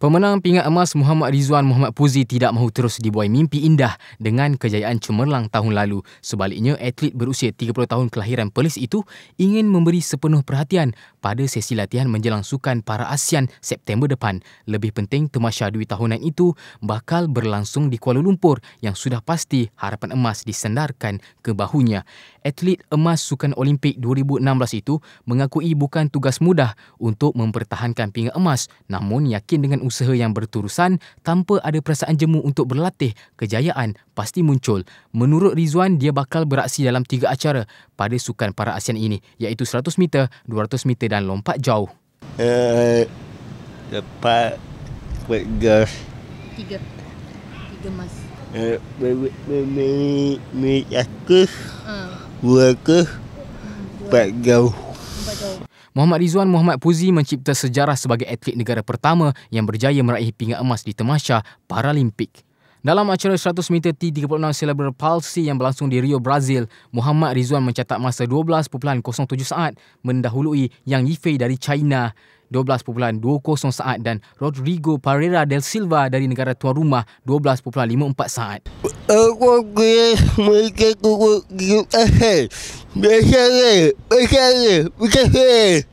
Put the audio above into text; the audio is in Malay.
Pemenang pingat emas Muhammad Rizwan Muhammad Puzi tidak mahu terus dibuai mimpi indah dengan kejayaan cemerlang tahun lalu. Sebaliknya, atlet berusia 30 tahun kelahiran Perlis itu ingin memberi sepenuh perhatian pada sesi latihan menjelang sukan para ASEAN September depan. Lebih penting, temasya dui tahunan itu bakal berlangsung di Kuala Lumpur yang sudah pasti harapan emas disendarkan ke bahunya. Atlet emas Sukan Olimpik 2016 itu mengakui bukan tugas mudah untuk mempertahankan pingat emas namun yakin dengan usaha yang berterusan tanpa ada perasaan jemu untuk berlatih, kejayaan pasti muncul. Menurut Rizwan, dia bakal beraksi dalam tiga acara pada sukan para ASEAN ini iaitu 100 meter, 200 meter dan lompat jauh. Uh, dapat quick tiga tiga mas eh me me aku uh. aku empat jauh Muhammad Rizwan Muhammad Puzi mencipta sejarah sebagai atlet negara pertama yang berjaya meraih pingat emas di Temasha Paralimpik. Dalam acara 100 meter T36 Cerebral Palsy yang berlangsung di Rio, Brazil, Muhammad Rizwan mencatat masa 12.07 saat mendahului Yang Yifei dari China, 12.20 saat dan Rodrigo Pereira del Silva dari negara tuan rumah 12.54 saat. Eh, Aku 没事的，没事的，没事的。